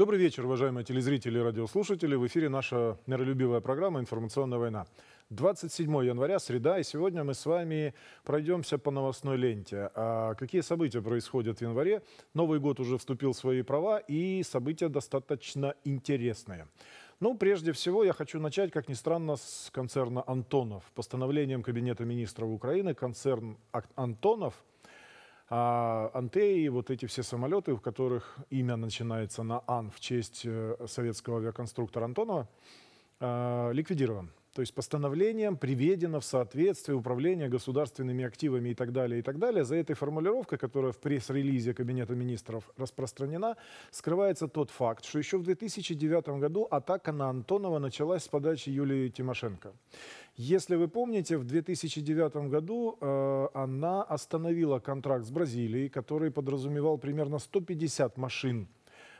Добрый вечер, уважаемые телезрители и радиослушатели. В эфире наша миролюбивая программа «Информационная война». 27 января, среда, и сегодня мы с вами пройдемся по новостной ленте. А какие события происходят в январе? Новый год уже вступил в свои права, и события достаточно интересные. Ну, прежде всего, я хочу начать, как ни странно, с концерна «Антонов». Постановлением Кабинета министров Украины концерн «Антонов» А Антеи, вот эти все самолеты, в которых имя начинается на Ан в честь э, советского авиаконструктора Антонова, э, ликвидирован. То есть постановлением приведено в соответствие управление государственными активами и так далее, и так далее. За этой формулировкой, которая в пресс-релизе Кабинета министров распространена, скрывается тот факт, что еще в 2009 году атака на Антонова началась с подачи Юлии Тимошенко. Если вы помните, в 2009 году э, она остановила контракт с Бразилией, который подразумевал примерно 150 машин,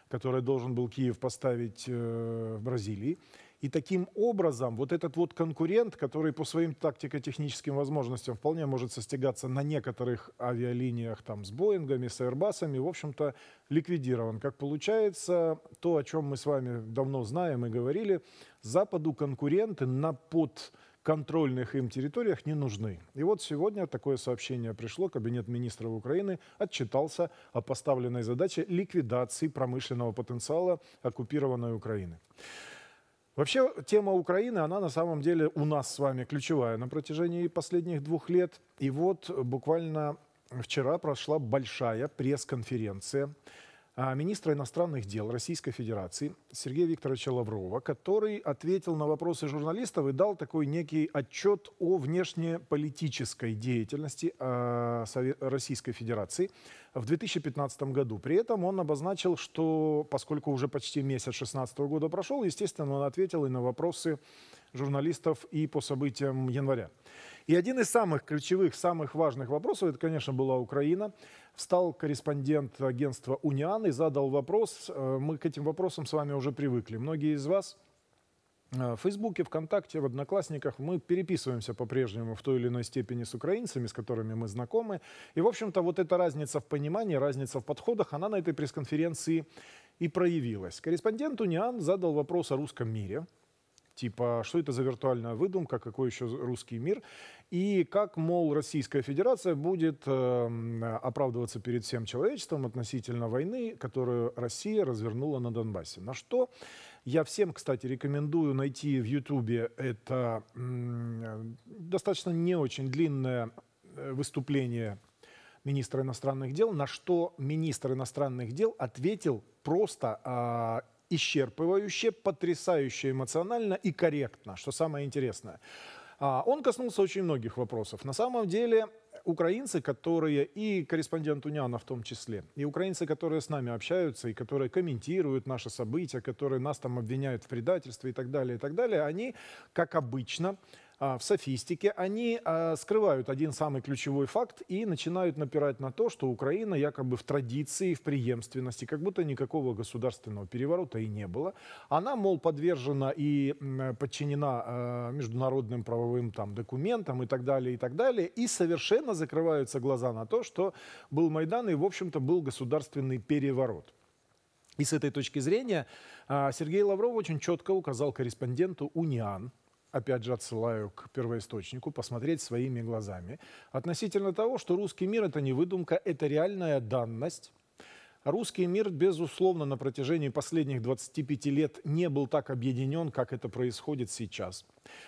которые должен был Киев поставить э, в Бразилии. И таким образом вот этот вот конкурент, который по своим тактико-техническим возможностям вполне может состягаться на некоторых авиалиниях там, с Боингами, с Аэрбасами, в общем-то, ликвидирован. Как получается, то, о чем мы с вами давно знаем и говорили, Западу конкуренты на под контрольных им территориях не нужны. И вот сегодня такое сообщение пришло. Кабинет министров Украины отчитался о поставленной задаче ликвидации промышленного потенциала оккупированной Украины. Вообще, тема Украины, она на самом деле у нас с вами ключевая на протяжении последних двух лет. И вот буквально вчера прошла большая пресс-конференция а министра иностранных дел Российской Федерации Сергея Викторовича Лаврова, который ответил на вопросы журналистов и дал такой некий отчет о внешнеполитической деятельности а, Российской Федерации в 2015 году. При этом он обозначил, что поскольку уже почти месяц 2016 года прошел, естественно, он ответил и на вопросы журналистов и по событиям января. И один из самых ключевых, самых важных вопросов, это, конечно, была Украина. Встал корреспондент агентства «Униан» и задал вопрос. Э, мы к этим вопросам с вами уже привыкли. Многие из вас э, в Фейсбуке, ВКонтакте, в Одноклассниках мы переписываемся по-прежнему в той или иной степени с украинцами, с которыми мы знакомы. И, в общем-то, вот эта разница в понимании, разница в подходах, она на этой пресс-конференции и проявилась. Корреспондент Униан задал вопрос о русском мире – Типа, «А что это за виртуальная выдумка, какой еще русский мир? И как, мол, Российская Федерация будет э, оправдываться перед всем человечеством относительно войны, которую Россия развернула на Донбассе. На что я всем, кстати, рекомендую найти в Ютубе это э, достаточно не очень длинное э, выступление министра иностранных дел, на что министр иностранных дел ответил просто а, исчерпывающе, потрясающе эмоционально и корректно, что самое интересное. А, он коснулся очень многих вопросов. На самом деле, украинцы, которые и корреспондент Уняна в том числе, и украинцы, которые с нами общаются, и которые комментируют наши события, которые нас там обвиняют в предательстве и так далее, и так далее, они, как обычно, а, в софистике, они а, скрывают один самый ключевой факт и начинают напирать на то, что Украина якобы в традиции, в преемственности, как будто никакого государственного переворота и не было. Она, мол, подвержена и подчинена а, международным правовым там, документам и так далее, и так далее. И совершенно закрываются глаза на то, что был Майдан и, в общем-то, был государственный переворот. И с этой точки зрения Сергей Лавров очень четко указал корреспонденту УНИАН, опять же отсылаю к первоисточнику, посмотреть своими глазами относительно того, что русский мир – это не выдумка, это реальная данность, Русский мир, безусловно, на протяжении последних 25 лет не был так объединен, как это происходит сейчас.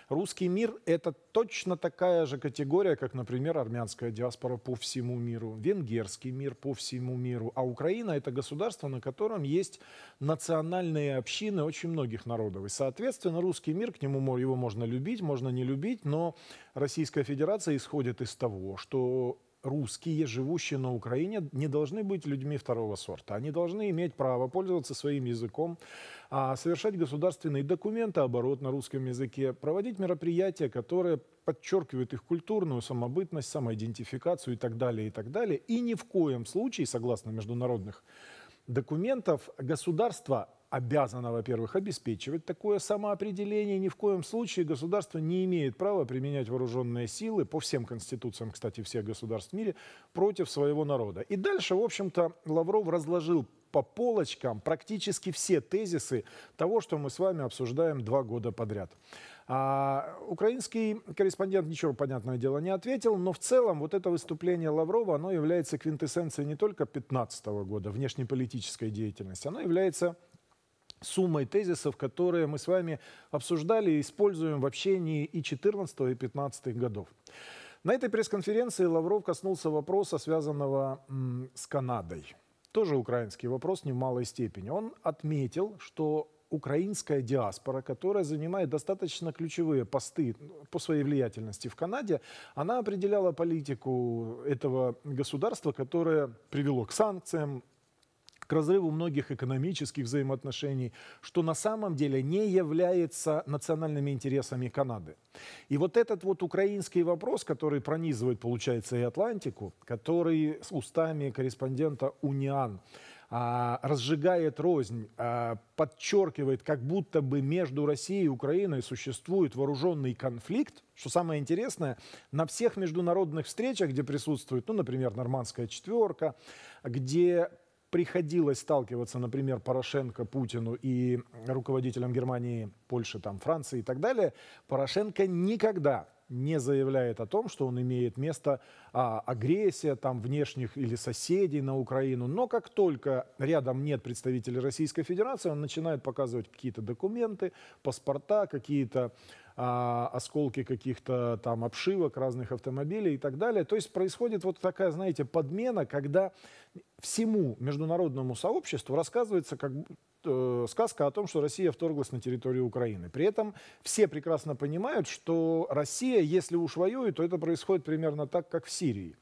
Русский мир – это точно такая же категория, как, например, армянская диаспора по всему миру, венгерский мир по всему миру. А Украина – это государство, на котором есть национальные общины очень многих народов. И, соответственно, русский мир, к нему его можно любить, можно не любить, но Российская Федерация исходит из того, что русские, живущие на Украине, не должны быть людьми второго сорта. Они должны иметь право пользоваться своим языком, а, совершать государственные документы, оборот на русском языке, проводить мероприятия, которые подчеркивают их культурную самобытность, самоидентификацию и так далее, и так далее. И ни в коем случае, согласно международных документов, государство обязана, во-первых, обеспечивать такое самоопределение. Ни в коем случае государство не имеет права применять вооруженные силы по всем конституциям, кстати, всех государств в мире, против своего народа. И дальше, в общем-то, Лавров разложил по полочкам практически все тезисы того, что мы с вами обсуждаем два года подряд. А, украинский корреспондент ничего, понятное дело, не ответил, но в целом вот это выступление Лаврова, оно является квинтэссенцией не только 2015 года внешнеполитической деятельности, оно является суммой тезисов, которые мы с вами обсуждали и используем в общении и 14 и 15 годов. На этой пресс-конференции Лавров коснулся вопроса, связанного с Канадой. Тоже украинский вопрос не в малой степени. Он отметил, что украинская диаспора, которая занимает достаточно ключевые посты по своей влиятельности в Канаде, она определяла политику этого государства, которое привело к санкциям, разрыву многих экономических взаимоотношений, что на самом деле не является национальными интересами Канады. И вот этот вот украинский вопрос, который пронизывает, получается, и Атлантику, который с устами корреспондента УНИАН а, разжигает рознь, а, подчеркивает, как будто бы между Россией и Украиной существует вооруженный конфликт, что самое интересное, на всех международных встречах, где присутствует, ну, например, Нормандская четверка, где приходилось сталкиваться, например, Порошенко, Путину и руководителям Германии, Польши, там, Франции и так далее, Порошенко никогда не заявляет о том, что он имеет место а, агрессия там внешних или соседей на Украину. Но как только рядом нет представителей Российской Федерации, он начинает показывать какие-то документы, паспорта, какие-то а, осколки каких-то там обшивок разных автомобилей и так далее. То есть происходит вот такая, знаете, подмена, когда всему международному сообществу рассказывается как э, сказка о том, что Россия вторглась на территорию Украины. При этом все прекрасно понимают, что Россия, если уж воюет, то это происходит примерно так, как в Сирии.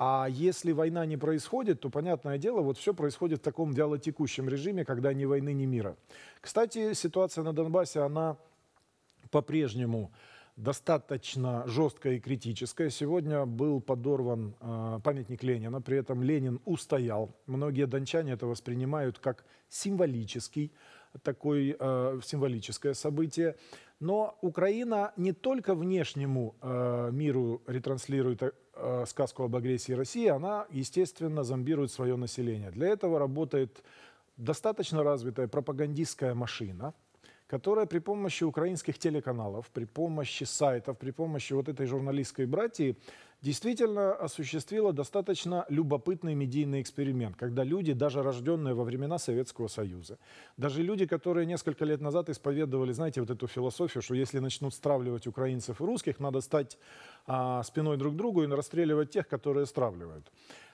А если война не происходит, то, понятное дело, вот все происходит в таком вялотекущем режиме, когда ни войны, ни мира. Кстати, ситуация на Донбассе, она по-прежнему достаточно жесткая и критическая. Сегодня был подорван э, памятник Ленина, при этом Ленин устоял. Многие дончане это воспринимают как символический такой э, символическое событие. Но Украина не только внешнему э, миру ретранслирует э, сказку об агрессии России, она, естественно, зомбирует свое население. Для этого работает достаточно развитая пропагандистская машина – которая при помощи украинских телеканалов, при помощи сайтов, при помощи вот этой журналистской братьи действительно осуществила достаточно любопытный медийный эксперимент, когда люди, даже рожденные во времена Советского Союза, даже люди, которые несколько лет назад исповедовали, знаете, вот эту философию, что если начнут стравливать украинцев и русских, надо стать а, спиной друг к другу и расстреливать тех, которые стравливают.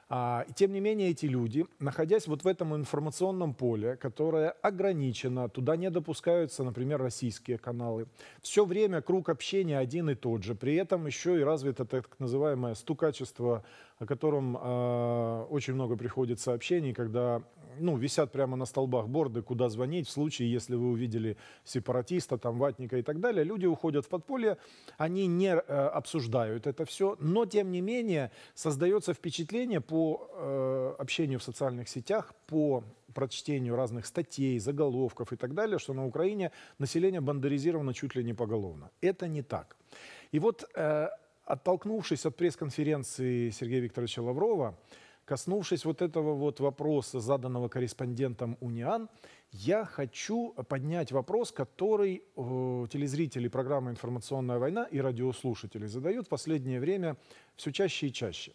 А, тем не менее, эти люди, находясь вот в этом информационном поле, которое ограничено, туда не допускаются, например, российские каналы, все время круг общения один и тот же. При этом еще и развито так называемое стукачество, о котором э, очень много приходит сообщений, когда ну, висят прямо на столбах борды, куда звонить в случае, если вы увидели сепаратиста, там, ватника и так далее. Люди уходят в подполье, они не э, обсуждают это все, но, тем не менее, создается впечатление по э, общению в социальных сетях, по прочтению разных статей, заголовков и так далее, что на Украине население бандеризировано чуть ли не поголовно. Это не так. И вот, э, оттолкнувшись от пресс-конференции Сергея Викторовича Лаврова, Коснувшись вот этого вот вопроса, заданного корреспондентом УНИАН, я хочу поднять вопрос, который э, телезрители программы «Информационная война» и радиослушатели задают в последнее время все чаще и чаще.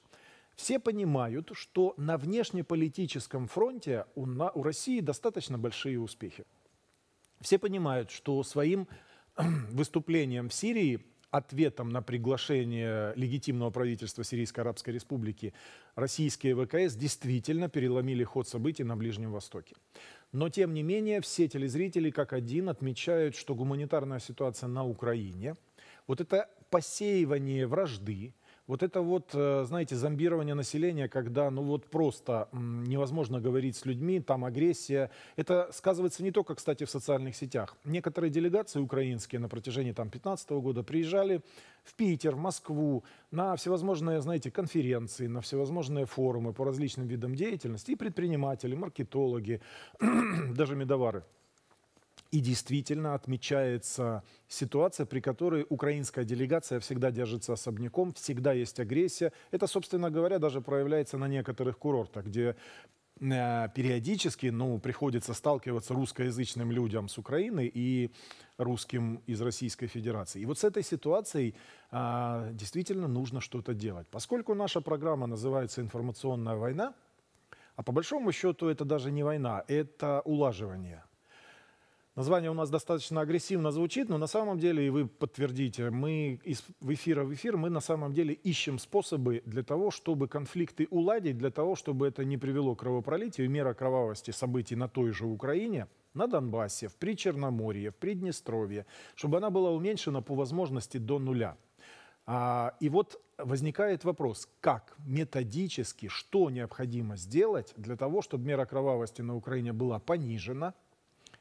Все понимают, что на внешнеполитическом фронте у, на, у России достаточно большие успехи. Все понимают, что своим выступлением в Сирии ответом на приглашение легитимного правительства Сирийской Арабской Республики российские ВКС действительно переломили ход событий на Ближнем Востоке. Но, тем не менее, все телезрители как один отмечают, что гуманитарная ситуация на Украине, вот это посеивание вражды, вот это вот, э, знаете, зомбирование населения, когда, ну вот просто невозможно говорить с людьми, там агрессия. Это сказывается не только, кстати, в социальных сетях. Некоторые делегации украинские на протяжении там 15 -го года приезжали в Питер, в Москву, на всевозможные, знаете, конференции, на всевозможные форумы по различным видам деятельности. И предприниматели, маркетологи, даже медовары – и действительно отмечается ситуация, при которой украинская делегация всегда держится особняком, всегда есть агрессия. Это, собственно говоря, даже проявляется на некоторых курортах, где э, периодически ну, приходится сталкиваться русскоязычным людям с Украины и русским из Российской Федерации. И вот с этой ситуацией а, действительно нужно что-то делать. Поскольку наша программа называется «Информационная война», а по большому счету это даже не война, это улаживание Название у нас достаточно агрессивно звучит, но на самом деле, и вы подтвердите, мы из в эфира в эфир, мы на самом деле ищем способы для того, чтобы конфликты уладить, для того, чтобы это не привело к кровопролитию, мера кровавости событий на той же Украине, на Донбассе, в Причерноморье, в Приднестровье, чтобы она была уменьшена по возможности до нуля. А, и вот возникает вопрос, как методически, что необходимо сделать для того, чтобы мера кровавости на Украине была понижена –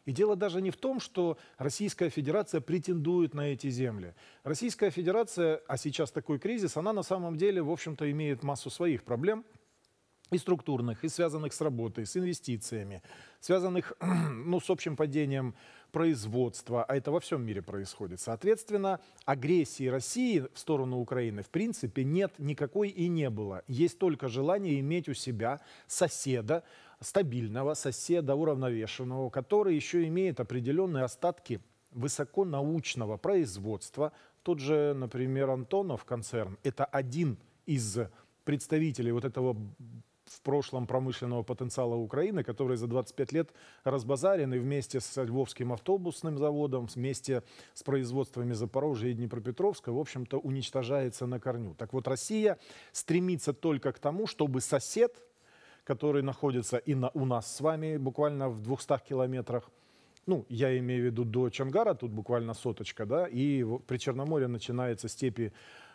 и дело даже не в том, что Российская Федерация претендует на эти земли. Российская Федерация, а сейчас такой кризис, она на самом деле, в общем-то, имеет массу своих проблем, и структурных, и связанных с работой, с инвестициями, связанных ну, с общим падением производства, а это во всем мире происходит. Соответственно, агрессии России в сторону Украины в принципе нет никакой и не было. Есть только желание иметь у себя соседа, стабильного соседа, уравновешенного, который еще имеет определенные остатки высоконаучного производства. Тот же, например, Антонов концерн – это один из представителей вот этого в прошлом промышленного потенциала Украины, который за 25 лет разбазарен и вместе с Львовским автобусным заводом, вместе с производствами Запорожья и Днепропетровска, в общем-то, уничтожается на корню. Так вот, Россия стремится только к тому, чтобы сосед – который находится и на, у нас с вами буквально в 200 километрах. Ну, я имею в виду до Чангара, тут буквально соточка, да, и при Черноморье начинается степи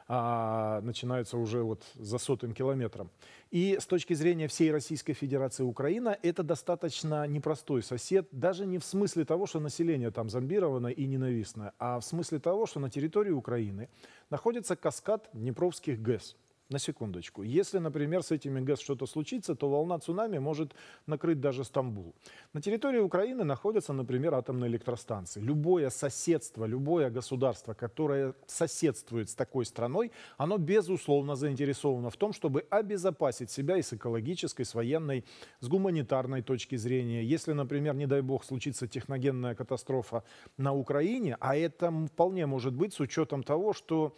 а, начинаются уже вот за сотым километром. И с точки зрения всей Российской Федерации Украина, это достаточно непростой сосед, даже не в смысле того, что население там зомбировано и ненавистное, а в смысле того, что на территории Украины находится каскад Днепровских ГЭС – на секундочку. Если, например, с этими ГЭС что-то случится, то волна цунами может накрыть даже Стамбул. На территории Украины находятся, например, атомные электростанции. Любое соседство, любое государство, которое соседствует с такой страной, оно безусловно заинтересовано в том, чтобы обезопасить себя и с экологической, с военной, с гуманитарной точки зрения. Если, например, не дай бог, случится техногенная катастрофа на Украине, а это вполне может быть с учетом того, что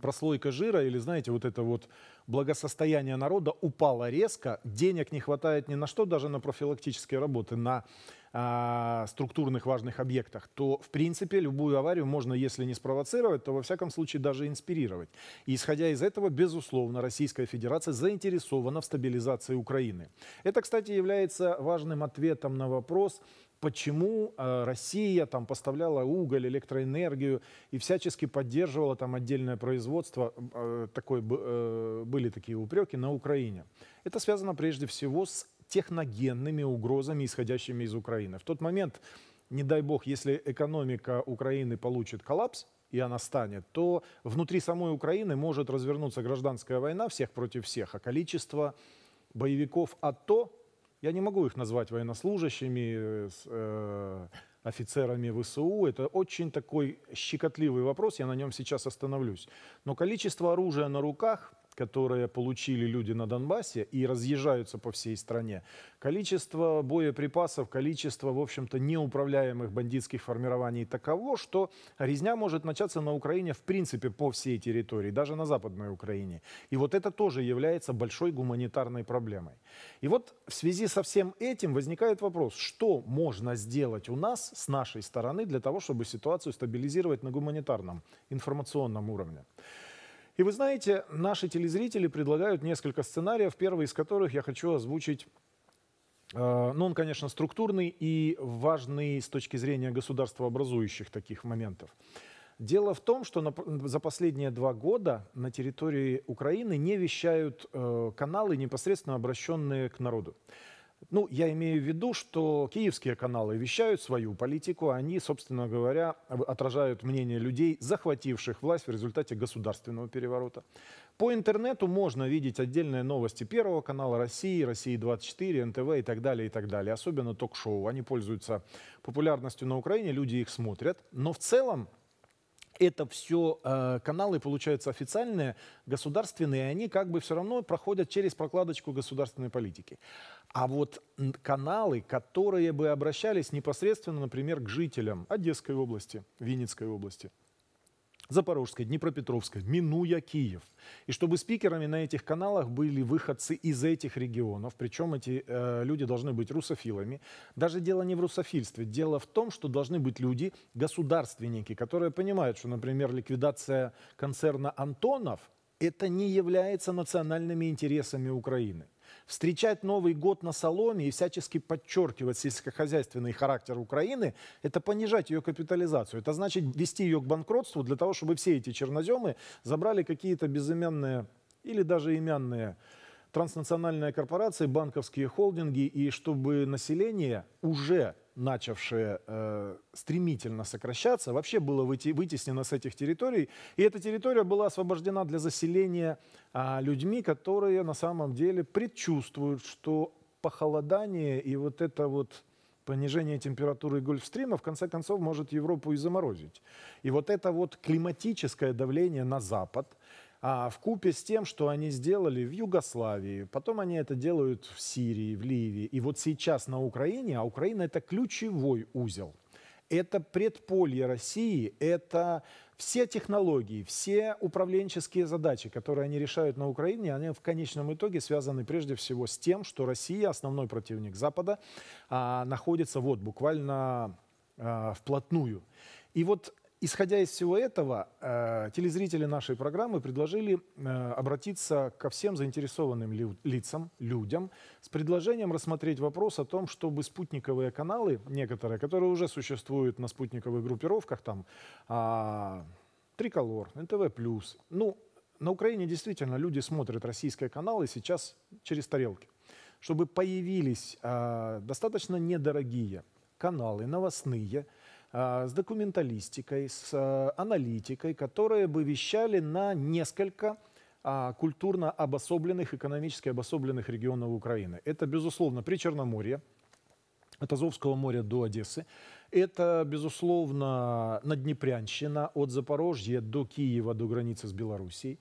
прослойка жира или, знаете, вот это вот благосостояние народа упало резко, денег не хватает ни на что, даже на профилактические работы, на э, структурных важных объектах, то, в принципе, любую аварию можно, если не спровоцировать, то, во всяком случае, даже инспирировать. И, исходя из этого, безусловно, Российская Федерация заинтересована в стабилизации Украины. Это, кстати, является важным ответом на вопрос, почему а, Россия там поставляла уголь, электроэнергию и всячески поддерживала там отдельное производство, а, такой, э, были такие упреки на Украине. Это связано прежде всего с техногенными угрозами, исходящими из Украины. В тот момент, не дай бог, если экономика Украины получит коллапс, и она станет, то внутри самой Украины может развернуться гражданская война всех против всех, а количество боевиков АТО, я не могу их назвать военнослужащими, э, с, э, офицерами ВСУ, это очень такой щекотливый вопрос, я на нем сейчас остановлюсь. Но количество оружия на руках которые получили люди на Донбассе и разъезжаются по всей стране, количество боеприпасов, количество, в общем-то, неуправляемых бандитских формирований таково, что резня может начаться на Украине, в принципе, по всей территории, даже на Западной Украине. И вот это тоже является большой гуманитарной проблемой. И вот в связи со всем этим возникает вопрос, что можно сделать у нас с нашей стороны для того, чтобы ситуацию стабилизировать на гуманитарном, информационном уровне. И вы знаете, наши телезрители предлагают несколько сценариев, первый из которых я хочу озвучить э, ну, он, конечно, структурный и важный с точки зрения государствообразующих таких моментов. Дело в том, что на, за последние два года на территории Украины не вещают э, каналы, непосредственно обращенные к народу. Ну, я имею в виду, что киевские каналы вещают свою политику, они, собственно говоря, отражают мнение людей, захвативших власть в результате государственного переворота. По интернету можно видеть отдельные новости Первого канала России, России-24, НТВ и так далее, и так далее. Особенно ток-шоу. Они пользуются популярностью на Украине, люди их смотрят. Но в целом это все э, каналы, получаются официальные, государственные, и они как бы все равно проходят через прокладочку государственной политики. А вот каналы, которые бы обращались непосредственно, например, к жителям Одесской области, Винницкой области, Запорожской, Днепропетровской, минуя Киев. И чтобы спикерами на этих каналах были выходцы из этих регионов, причем эти э, люди должны быть русофилами. Даже дело не в русофильстве, дело в том, что должны быть люди, государственники, которые понимают, что, например, ликвидация концерна «Антонов» это не является национальными интересами Украины. Встречать Новый год на соломе и всячески подчеркивать сельскохозяйственный характер Украины – это понижать ее капитализацию. Это значит вести ее к банкротству для того, чтобы все эти черноземы забрали какие-то безымянные или даже имянные транснациональные корпорации, банковские холдинги, и чтобы население уже начавшее э, стремительно сокращаться, вообще было выйти, вытеснено с этих территорий. И эта территория была освобождена для заселения э, людьми, которые на самом деле предчувствуют, что похолодание и вот это вот понижение температуры Гольфстрима в конце концов может Европу и заморозить. И вот это вот климатическое давление на Запад, а в купе с тем, что они сделали в Югославии, потом они это делают в Сирии, в Ливии, и вот сейчас на Украине, а Украина это ключевой узел. Это предполье России, это все технологии, все управленческие задачи, которые они решают на Украине, они в конечном итоге связаны прежде всего с тем, что Россия, основной противник Запада, а, находится вот буквально а, вплотную. И вот Исходя из всего этого, э, телезрители нашей программы предложили э, обратиться ко всем заинтересованным лицам, людям, с предложением рассмотреть вопрос о том, чтобы спутниковые каналы, некоторые, которые уже существуют на спутниковых группировках, там а, Триколор, НТВ+, ну, на Украине действительно люди смотрят российские каналы сейчас через тарелки, чтобы появились э, достаточно недорогие каналы, новостные, а, с документалистикой, с а, аналитикой, которые бы вещали на несколько а, культурно обособленных, экономически обособленных регионов Украины. Это, безусловно, при Черноморье, от Азовского моря до Одессы. Это, безусловно, Наднепрянщина от Запорожья до Киева, до границы с Белоруссией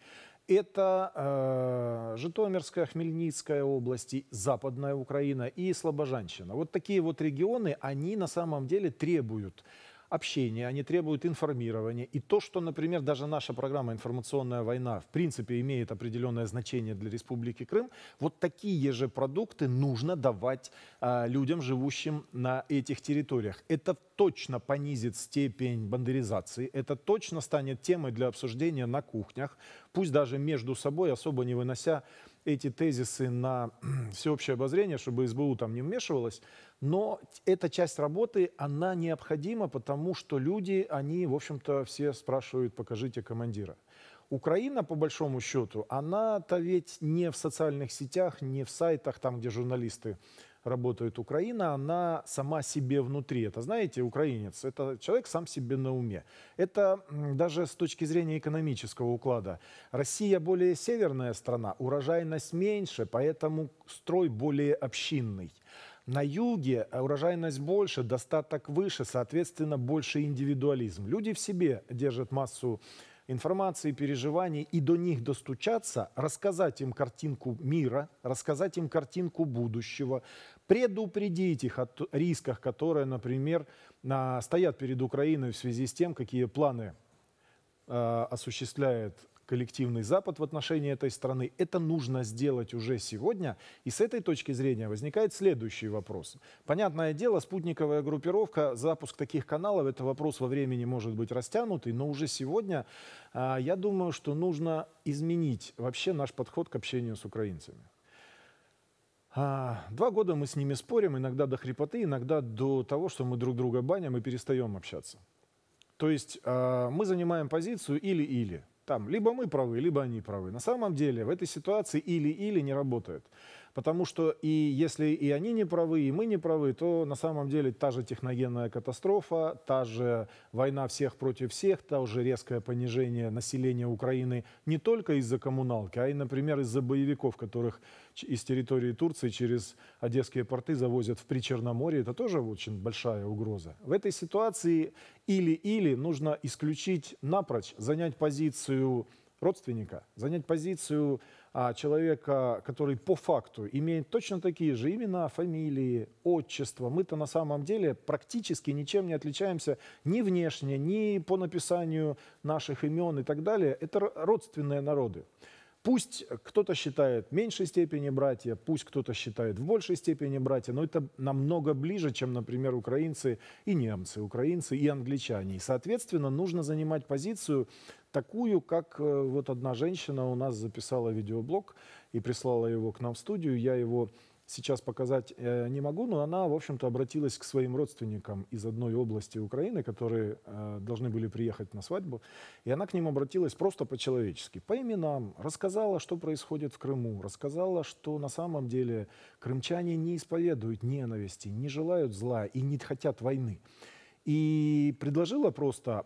это э, Житомирская, Хмельницкая области, Западная Украина и Слобожанщина. Вот такие вот регионы, они на самом деле требуют общения, они требуют информирования. И то, что, например, даже наша программа «Информационная война» в принципе имеет определенное значение для Республики Крым, вот такие же продукты нужно давать а, людям, живущим на этих территориях. Это точно понизит степень бандеризации, это точно станет темой для обсуждения на кухнях, пусть даже между собой, особо не вынося эти тезисы на всеобщее обозрение, чтобы СБУ там не вмешивалось. Но эта часть работы, она необходима, потому что люди, они, в общем-то, все спрашивают, покажите командира. Украина, по большому счету, она-то ведь не в социальных сетях, не в сайтах, там, где журналисты работает Украина, она сама себе внутри. Это, знаете, украинец, это человек сам себе на уме. Это даже с точки зрения экономического уклада. Россия более северная страна, урожайность меньше, поэтому строй более общинный. На юге урожайность больше, достаток выше, соответственно, больше индивидуализм. Люди в себе держат массу информации, переживаний и до них достучаться, рассказать им картинку мира, рассказать им картинку будущего, предупредить их о рисках, которые, например, а, стоят перед Украиной в связи с тем, какие планы а, осуществляет коллективный Запад в отношении этой страны. Это нужно сделать уже сегодня. И с этой точки зрения возникает следующий вопрос. Понятное дело, спутниковая группировка, запуск таких каналов, это вопрос во времени может быть растянутый, но уже сегодня э, я думаю, что нужно изменить вообще наш подход к общению с украинцами. А, два года мы с ними спорим, иногда до хрипоты, иногда до того, что мы друг друга баним и перестаем общаться. То есть а, мы занимаем позицию или-или там либо мы правы, либо они правы. На самом деле в этой ситуации или-или не работает. Потому что и если и они не правы, и мы не правы, то на самом деле та же техногенная катастрофа, та же война всех против всех, та же резкое понижение населения Украины не только из-за коммуналки, а и, например, из-за боевиков, которых из территории Турции через одесские порты завозят в Причерноморье. Это тоже очень большая угроза. В этой ситуации или-или нужно исключить напрочь, занять позицию родственника, занять позицию а, человека, который по факту имеет точно такие же имена, фамилии, отчества. Мы-то на самом деле практически ничем не отличаемся ни внешне, ни по написанию наших имен и так далее. Это родственные народы. Пусть кто-то считает в меньшей степени братья, пусть кто-то считает в большей степени братья, но это намного ближе, чем, например, украинцы и немцы, украинцы и англичане. И, соответственно, нужно занимать позицию такую, как э, вот одна женщина у нас записала видеоблог и прислала его к нам в студию. Я его сейчас показать э, не могу, но она, в общем-то, обратилась к своим родственникам из одной области Украины, которые э, должны были приехать на свадьбу, и она к ним обратилась просто по-человечески, по именам, рассказала, что происходит в Крыму, рассказала, что на самом деле крымчане не исповедуют ненависти, не желают зла и не хотят войны. И предложила просто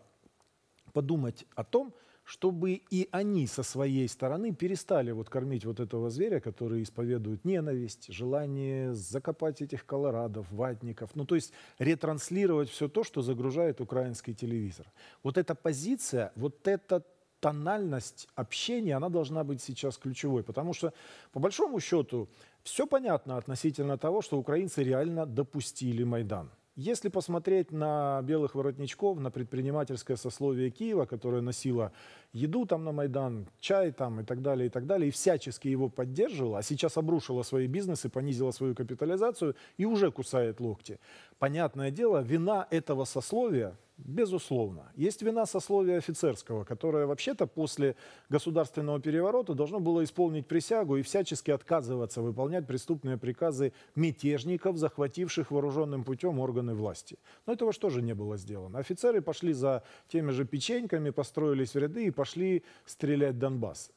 подумать о том, чтобы и они со своей стороны перестали вот кормить вот этого зверя, который исповедует ненависть, желание закопать этих колорадов, ватников, ну то есть ретранслировать все то, что загружает украинский телевизор. Вот эта позиция, вот эта тональность общения, она должна быть сейчас ключевой, потому что по большому счету все понятно относительно того, что украинцы реально допустили Майдан. Если посмотреть на белых воротничков, на предпринимательское сословие Киева, которое носило еду там на Майдан, чай там и так далее, и так далее, и всячески его поддерживала, а сейчас обрушила свои бизнесы, понизила свою капитализацию и уже кусает локти. Понятное дело, вина этого сословия, безусловно. Есть вина сословия офицерского, которое вообще-то после государственного переворота должно было исполнить присягу и всячески отказываться выполнять преступные приказы мятежников, захвативших вооруженным путем органы власти. Но этого же тоже не было сделано. Офицеры пошли за теми же печеньками, построились в ряды и пошли пошли стрелять Донбасс.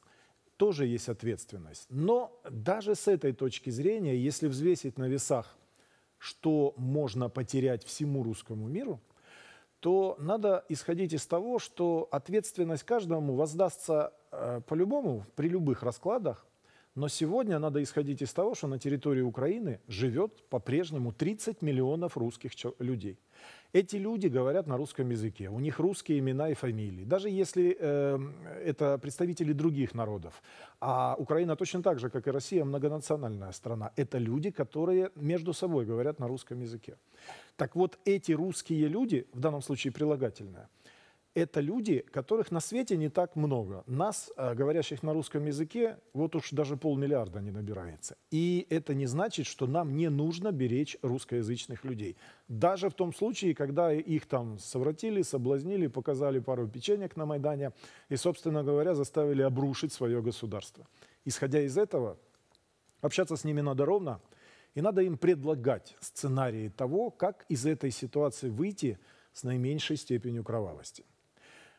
Тоже есть ответственность. Но даже с этой точки зрения, если взвесить на весах, что можно потерять всему русскому миру, то надо исходить из того, что ответственность каждому воздастся э, по-любому, при любых раскладах, но сегодня надо исходить из того, что на территории Украины живет по-прежнему 30 миллионов русских людей. Эти люди говорят на русском языке, у них русские имена и фамилии, даже если э, это представители других народов. А Украина точно так же, как и Россия, многонациональная страна. Это люди, которые между собой говорят на русском языке. Так вот, эти русские люди, в данном случае прилагательное – это люди, которых на свете не так много. Нас, э, говорящих на русском языке, вот уж даже полмиллиарда не набирается. И это не значит, что нам не нужно беречь русскоязычных людей. Даже в том случае, когда их там совратили, соблазнили, показали пару печенек на Майдане и, собственно говоря, заставили обрушить свое государство. Исходя из этого, общаться с ними надо ровно, и надо им предлагать сценарии того, как из этой ситуации выйти с наименьшей степенью кровавости.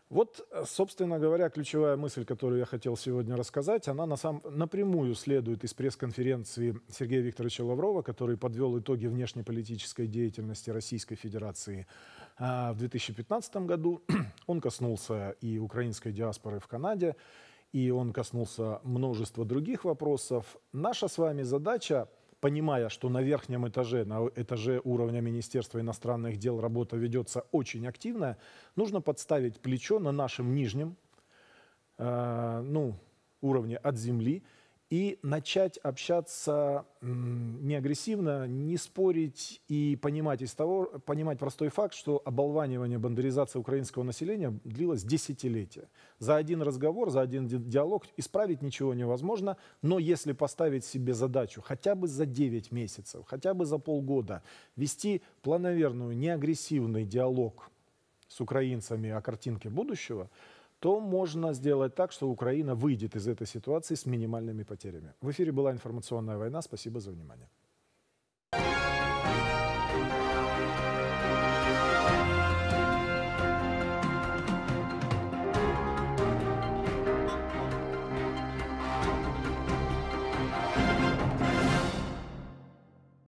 Вот, э, собственно говоря, ключевая мысль, которую я хотел сегодня рассказать, она на сам... напрямую следует из пресс-конференции Сергея Викторовича Лаврова, который подвел итоги внешнеполитической деятельности Российской Федерации а, в 2015 году. Он коснулся и украинской диаспоры в Канаде, и он коснулся множества других вопросов. Наша с вами задача понимая, что на верхнем этаже, на этаже уровня Министерства иностранных дел работа ведется очень активная, нужно подставить плечо на нашем нижнем, э, ну, уровне от земли, и начать общаться не агрессивно, не спорить и понимать, из того, понимать простой факт, что оболванивание, бандеризация украинского населения длилось десятилетия. За один разговор, за один диалог исправить ничего невозможно, но если поставить себе задачу хотя бы за 9 месяцев, хотя бы за полгода вести планомерную, неагрессивный диалог с украинцами о картинке будущего – то можно сделать так, что Украина выйдет из этой ситуации с минимальными потерями. В эфире была информационная война. Спасибо за внимание.